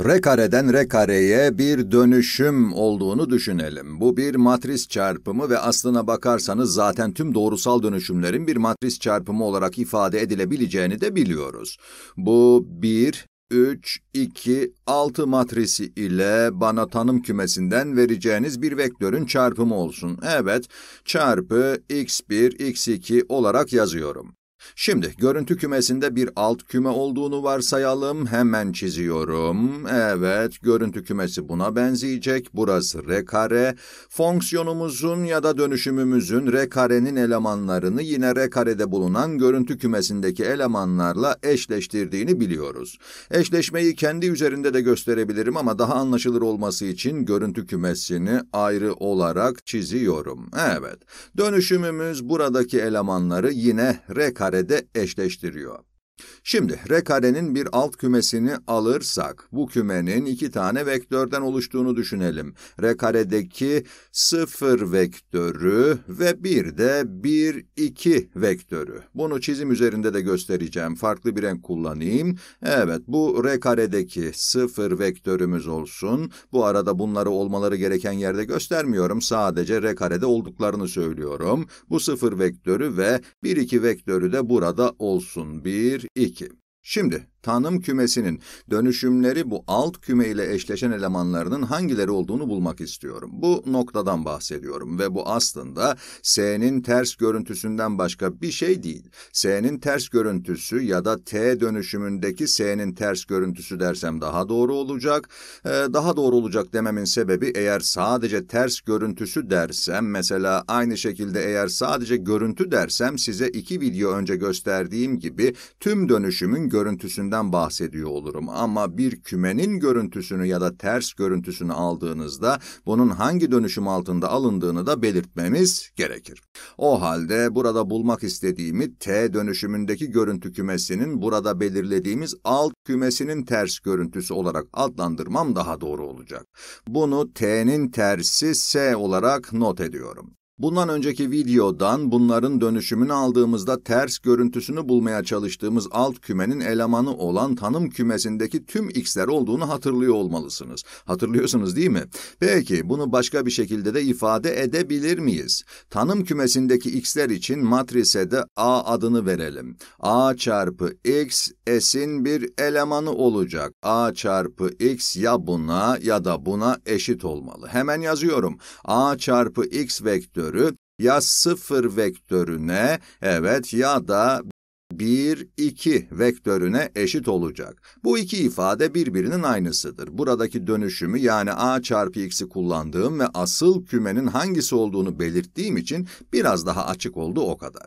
R kareden R kareye bir dönüşüm olduğunu düşünelim. Bu bir matris çarpımı ve aslına bakarsanız zaten tüm doğrusal dönüşümlerin bir matris çarpımı olarak ifade edilebileceğini de biliyoruz. Bu 1, 3, 2, 6 matrisi ile bana tanım kümesinden vereceğiniz bir vektörün çarpımı olsun. Evet, çarpı x1, x2 olarak yazıyorum. Şimdi görüntü kümesinde bir alt küme olduğunu varsayalım. Hemen çiziyorum. Evet, görüntü kümesi buna benzeyecek. Burası R kare. Fonksiyonumuzun ya da dönüşümümüzün R karenin elemanlarını yine R karede bulunan görüntü kümesindeki elemanlarla eşleştirdiğini biliyoruz. Eşleşmeyi kendi üzerinde de gösterebilirim ama daha anlaşılır olması için görüntü kümesini ayrı olarak çiziyorum. Evet, dönüşümümüz buradaki elemanları yine R kare ibarede eşleştiriyor. Şimdi rekarenin bir alt kümesini alırsak bu kümenin iki tane vektörden oluştuğunu düşünelim. Rekaredeki 0 vektörü ve bir de 1 2 vektörü. Bunu çizim üzerinde de göstereceğim. Farklı bir renk kullanayım. Evet bu rekaredeki 0 vektörümüz olsun. Bu arada bunları olmaları gereken yerde göstermiyorum. Sadece rekarede olduklarını söylüyorum. Bu 0 vektörü ve 1 2 vektörü de burada olsun. 1 2. Şimdi tanım kümesinin dönüşümleri bu alt küme ile eşleşen elemanlarının hangileri olduğunu bulmak istiyorum. Bu noktadan bahsediyorum ve bu aslında S'nin ters görüntüsünden başka bir şey değil. S'nin ters görüntüsü ya da T dönüşümündeki S'nin ters görüntüsü dersem daha doğru olacak. Ee, daha doğru olacak dememin sebebi eğer sadece ters görüntüsü dersem mesela aynı şekilde eğer sadece görüntü dersem size iki video önce gösterdiğim gibi tüm dönüşümün görüntüsünden görüntüsünden bahsediyor olurum ama bir kümenin görüntüsünü ya da ters görüntüsünü aldığınızda bunun hangi dönüşüm altında alındığını da belirtmemiz gerekir. O halde burada bulmak istediğimi T dönüşümündeki görüntü kümesinin burada belirlediğimiz alt kümesinin ters görüntüsü olarak adlandırmam daha doğru olacak. Bunu T'nin tersi S olarak not ediyorum. Bundan önceki videodan bunların dönüşümünü aldığımızda ters görüntüsünü bulmaya çalıştığımız alt kümenin elemanı olan tanım kümesindeki tüm x'ler olduğunu hatırlıyor olmalısınız. Hatırlıyorsunuz değil mi? Peki bunu başka bir şekilde de ifade edebilir miyiz? Tanım kümesindeki x'ler için matrise de A adını verelim. A çarpı x s'in bir elemanı olacak. A çarpı x ya buna ya da buna eşit olmalı. Hemen yazıyorum. A çarpı x vektörü vektörü ya sıfır vektörüne evet ya da 1, 2 vektörüne eşit olacak. Bu iki ifade birbirinin aynısıdır. Buradaki dönüşümü yani a çarpı x'i kullandığım ve asıl kümenin hangisi olduğunu belirttiğim için biraz daha açık oldu o kadar.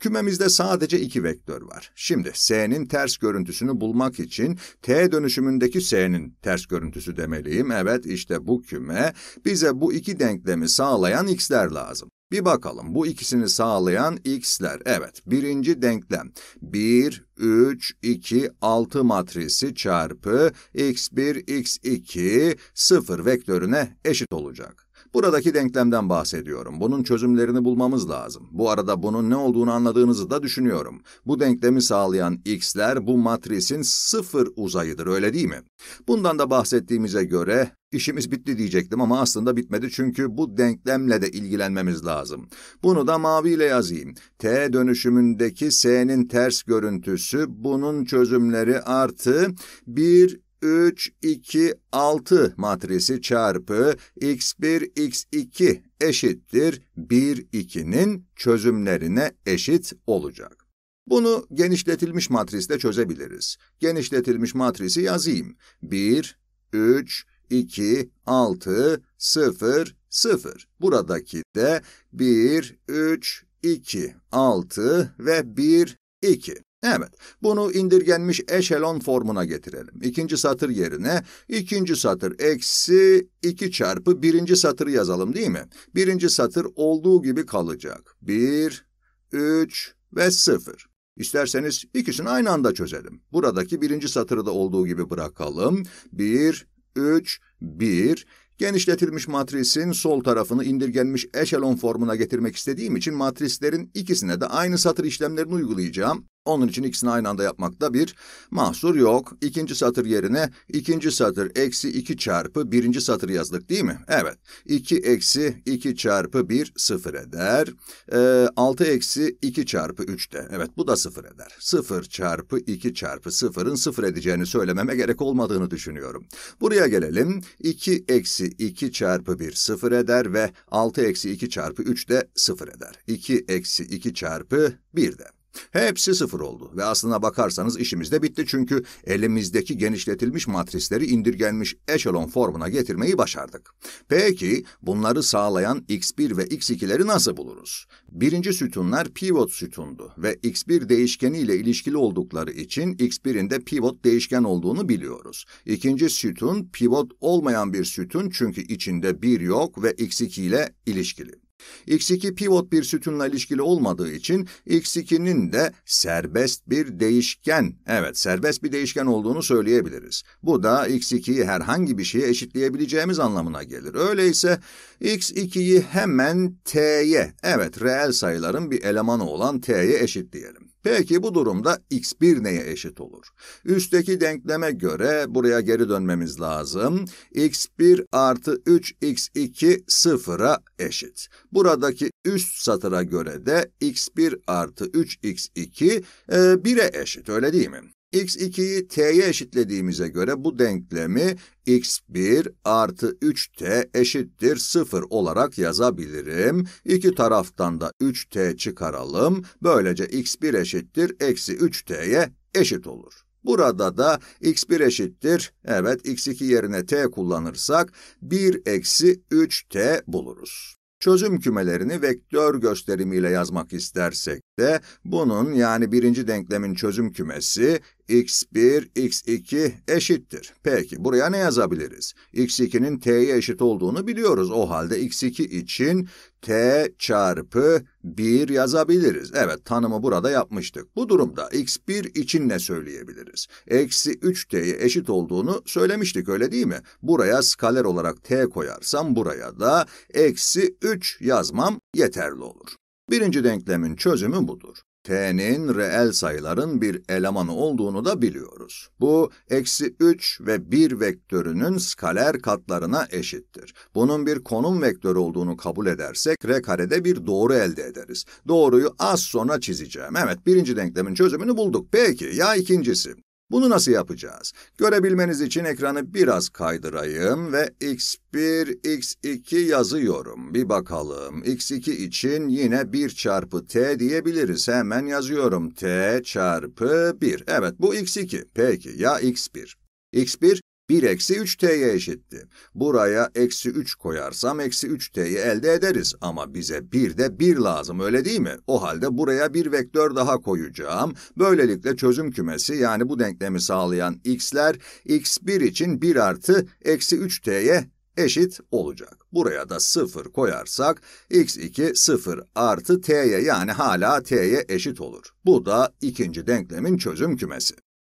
Kümemizde sadece iki vektör var. Şimdi S'nin ters görüntüsünü bulmak için T dönüşümündeki S'nin ters görüntüsü demeliyim. Evet işte bu küme bize bu iki denklemi sağlayan x'ler lazım. Bir bakalım bu ikisini sağlayan x'ler. Evet birinci denklem 1, 3, 2, 6 matrisi çarpı x1, x2, 0 vektörüne eşit olacak. Buradaki denklemden bahsediyorum. Bunun çözümlerini bulmamız lazım. Bu arada bunun ne olduğunu anladığınızı da düşünüyorum. Bu denklemi sağlayan x'ler bu matrisin sıfır uzayıdır, öyle değil mi? Bundan da bahsettiğimize göre işimiz bitti diyecektim ama aslında bitmedi çünkü bu denklemle de ilgilenmemiz lazım. Bunu da maviyle yazayım. T dönüşümündeki s'nin ters görüntüsü bunun çözümleri artı 1 3, 2, 6 matrisi çarpı x1, x2 eşittir 1, 2'nin çözümlerine eşit olacak. Bunu genişletilmiş matriste çözebiliriz. Genişletilmiş matrisi yazayım. 1, 3, 2, 6, 0, 0. Buradaki de 1, 3, 2, 6 ve 1, 2. Evet, bunu indirgenmiş eşelon formuna getirelim. İkinci satır yerine ikinci satır eksi 2 çarpı birinci satırı yazalım değil mi? Birinci satır olduğu gibi kalacak. 1, 3 ve 0. İsterseniz ikisini aynı anda çözelim. Buradaki birinci satırı da olduğu gibi bırakalım. 1, 3, 1. Genişletilmiş matrisin sol tarafını indirgenmiş eşelon formuna getirmek istediğim için matrislerin ikisine de aynı satır işlemlerini uygulayacağım. Onun için ikisini aynı anda yapmakta bir mahsur yok. İkinci satır yerine ikinci satır eksi 2 çarpı birinci satır yazdık değil mi? Evet. 2 eksi 2 çarpı 1 sıfır eder. Ee, 6 eksi 2 çarpı 3 de. Evet bu da sıfır eder. 0 çarpı 2 çarpı sıfırın sıfır edeceğini söylememe gerek olmadığını düşünüyorum. Buraya gelelim. 2 eksi 2 çarpı 1 sıfır eder ve 6 eksi 2 çarpı 3 de sıfır eder. 2 eksi 2 çarpı 1 de. Hepsi sıfır oldu ve aslına bakarsanız işimiz de bitti çünkü elimizdeki genişletilmiş matrisleri indirgenmiş eşelon formuna getirmeyi başardık. Peki bunları sağlayan x1 ve x2'leri nasıl buluruz? Birinci sütunlar pivot sütundu ve x1 değişkeni ile ilişkili oldukları için x1'in de pivot değişken olduğunu biliyoruz. İkinci sütun pivot olmayan bir sütun çünkü içinde 1 yok ve x2 ile ilişkili. X2 pivot bir sütunla ilişkili olmadığı için X2'nin de serbest bir değişken, evet serbest bir değişken olduğunu söyleyebiliriz. Bu da X2'yi herhangi bir şeye eşitleyebileceğimiz anlamına gelir. Öyleyse X2'yi hemen T'ye, evet reel sayıların bir elemanı olan T'ye eşitleyelim. Peki bu durumda x1 neye eşit olur? Üstteki denkleme göre buraya geri dönmemiz lazım. x1 artı 3x2 sıfıra eşit. Buradaki üst satıra göre de x1 artı 3x2 e, eşit öyle değil mi? x2'yi t'ye eşitlediğimize göre bu denklemi x1 artı 3t eşittir 0 olarak yazabilirim. İki taraftan da 3t çıkaralım. Böylece x1 eşittir eksi 3t'ye eşit olur. Burada da x1 eşittir, evet x2 yerine t kullanırsak 1 eksi 3t buluruz. Çözüm kümelerini vektör gösterimiyle yazmak istersek de bunun yani birinci denklemin çözüm kümesi x1, x2 eşittir. Peki buraya ne yazabiliriz? x2'nin t'ye eşit olduğunu biliyoruz. O halde x2 için t çarpı 1 yazabiliriz. Evet tanımı burada yapmıştık. Bu durumda x1 için ne söyleyebiliriz? Eksi 3t'ye eşit olduğunu söylemiştik öyle değil mi? Buraya skaler olarak t koyarsam buraya da eksi 3 yazmam yeterli olur. Birinci denklemin çözümü budur t'nin reel sayıların bir elemanı olduğunu da biliyoruz. Bu, eksi 3 ve 1 vektörünün skaler katlarına eşittir. Bunun bir konum vektörü olduğunu kabul edersek, r karede bir doğru elde ederiz. Doğruyu az sonra çizeceğim. Evet, birinci denklemin çözümünü bulduk. Peki, ya ikincisi? Bunu nasıl yapacağız? Görebilmeniz için ekranı biraz kaydırayım ve x1, x2 yazıyorum. Bir bakalım. x2 için yine 1 çarpı t diyebiliriz. Hemen yazıyorum. t çarpı 1. Evet bu x2. Peki ya x1? x1 1 eksi 3t'ye eşitti. Buraya eksi 3 koyarsam eksi 3t'yi elde ederiz ama bize bir de 1 lazım öyle değil mi? O halde buraya bir vektör daha koyacağım. Böylelikle çözüm kümesi yani bu denklemi sağlayan x'ler x1 için 1 artı eksi 3t'ye eşit olacak. Buraya da 0 koyarsak x2 0 artı t'ye yani hala t'ye eşit olur. Bu da ikinci denklemin çözüm kümesi.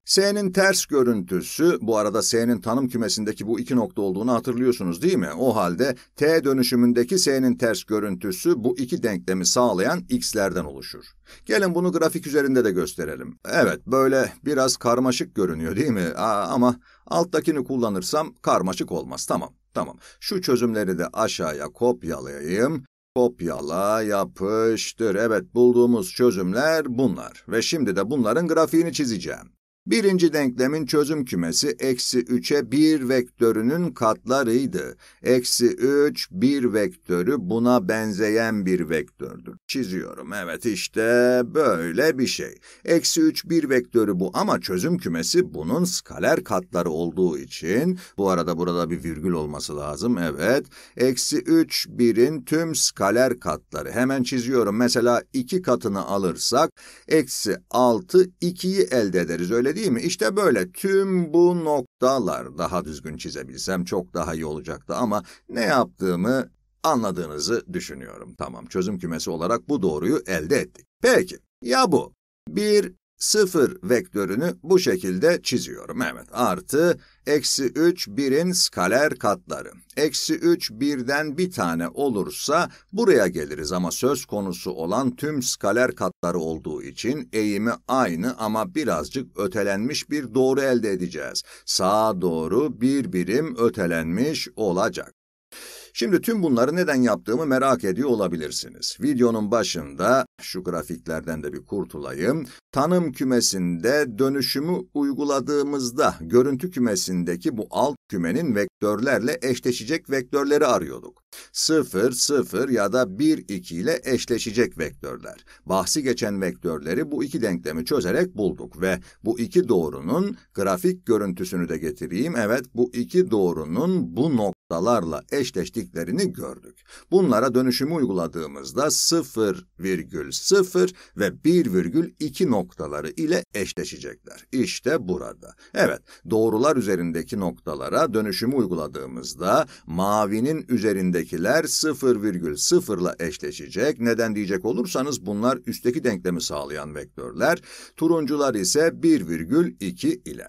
S'nin ters görüntüsü, bu arada S'nin tanım kümesindeki bu iki nokta olduğunu hatırlıyorsunuz değil mi? O halde T dönüşümündeki S'nin ters görüntüsü bu iki denklemi sağlayan x'lerden oluşur. Gelin bunu grafik üzerinde de gösterelim. Evet, böyle biraz karmaşık görünüyor değil mi? Aa, ama alttakini kullanırsam karmaşık olmaz. Tamam, tamam. Şu çözümleri de aşağıya kopyalayayım. Kopyala, yapıştır. Evet, bulduğumuz çözümler bunlar. Ve şimdi de bunların grafiğini çizeceğim. Birinci denklemin çözüm kümesi eksi 3'e 1 vektörünün katlarıydı. Eksi 3, 1 vektörü buna benzeyen bir vektördür. Çiziyorum, evet işte böyle bir şey. Eksi 3, 1 vektörü bu ama çözüm kümesi bunun skaler katları olduğu için, bu arada burada bir virgül olması lazım, evet. Eksi 3, 1'in tüm skaler katları. Hemen çiziyorum, mesela 2 katını alırsak, eksi 6, 2'yi elde ederiz, öyle değil mi? İşte böyle tüm bu noktalar daha düzgün çizebilsem çok daha iyi olacaktı ama ne yaptığımı anladığınızı düşünüyorum. Tamam çözüm kümesi olarak bu doğruyu elde ettik. Peki ya bu? Bir Sıfır vektörünü bu şekilde çiziyorum. Evet, artı eksi 3 1'in skaler katları. Eksi 3 1'den bir tane olursa buraya geliriz ama söz konusu olan tüm skaler katları olduğu için eğimi aynı ama birazcık ötelenmiş bir doğru elde edeceğiz. Sağa doğru bir birim ötelenmiş olacak. Şimdi tüm bunları neden yaptığımı merak ediyor olabilirsiniz. Videonun başında şu grafiklerden de bir kurtulayım. Tanım kümesinde dönüşümü uyguladığımızda görüntü kümesindeki bu alt kümenin vektörlerle eşleşecek vektörleri arıyorduk. 0, 0 ya da 1, 2 ile eşleşecek vektörler. Bahsi geçen vektörleri bu iki denklemi çözerek bulduk ve bu iki doğrunun grafik görüntüsünü de getireyim. Evet, bu iki doğrunun bu noktada Noktalarla eşleştiklerini gördük. Bunlara dönüşümü uyguladığımızda 0,0 ve 1,2 noktaları ile eşleşecekler. İşte burada. Evet, doğrular üzerindeki noktalara dönüşümü uyguladığımızda mavinin üzerindekiler 0,0 ile eşleşecek. Neden diyecek olursanız bunlar üstteki denklemi sağlayan vektörler, turuncular ise 1,2 ile.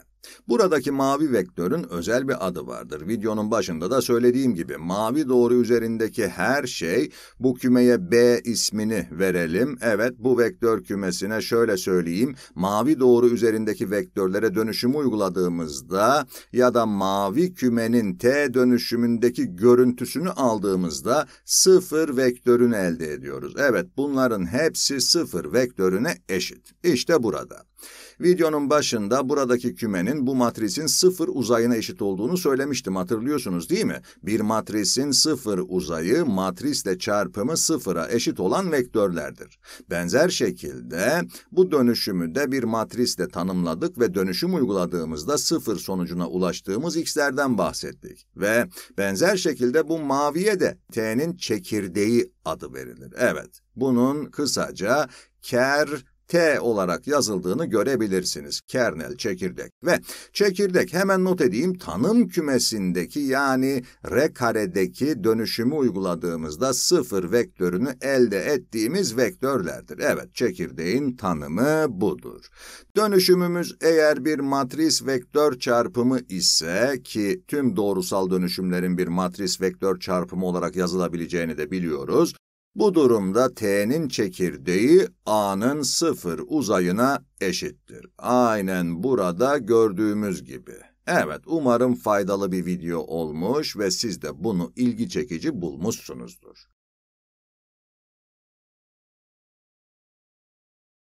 Buradaki mavi vektörün özel bir adı vardır. Videonun başında da söylediğim gibi mavi doğru üzerindeki her şey bu kümeye B ismini verelim. Evet bu vektör kümesine şöyle söyleyeyim. Mavi doğru üzerindeki vektörlere dönüşümü uyguladığımızda ya da mavi kümenin T dönüşümündeki görüntüsünü aldığımızda sıfır vektörünü elde ediyoruz. Evet bunların hepsi sıfır vektörüne eşit. İşte burada. Videonun başında buradaki kümenin bu matrisin sıfır uzayına eşit olduğunu söylemiştim hatırlıyorsunuz değil mi? Bir matrisin sıfır uzayı matrisle çarpımı sıfıra eşit olan vektörlerdir. Benzer şekilde bu dönüşümü de bir matrisle tanımladık ve dönüşüm uyguladığımızda sıfır sonucuna ulaştığımız x'lerden bahsettik. Ve benzer şekilde bu maviye de t'nin çekirdeği adı verilir. Evet, bunun kısaca ker T olarak yazıldığını görebilirsiniz. Kernel, çekirdek ve çekirdek hemen not edeyim tanım kümesindeki yani R karedeki dönüşümü uyguladığımızda sıfır vektörünü elde ettiğimiz vektörlerdir. Evet çekirdeğin tanımı budur. Dönüşümümüz eğer bir matris vektör çarpımı ise ki tüm doğrusal dönüşümlerin bir matris vektör çarpımı olarak yazılabileceğini de biliyoruz. Bu durumda t'nin çekirdeği a'nın sıfır uzayına eşittir. Aynen burada gördüğümüz gibi. Evet, umarım faydalı bir video olmuş ve siz de bunu ilgi çekici bulmuşsunuzdur.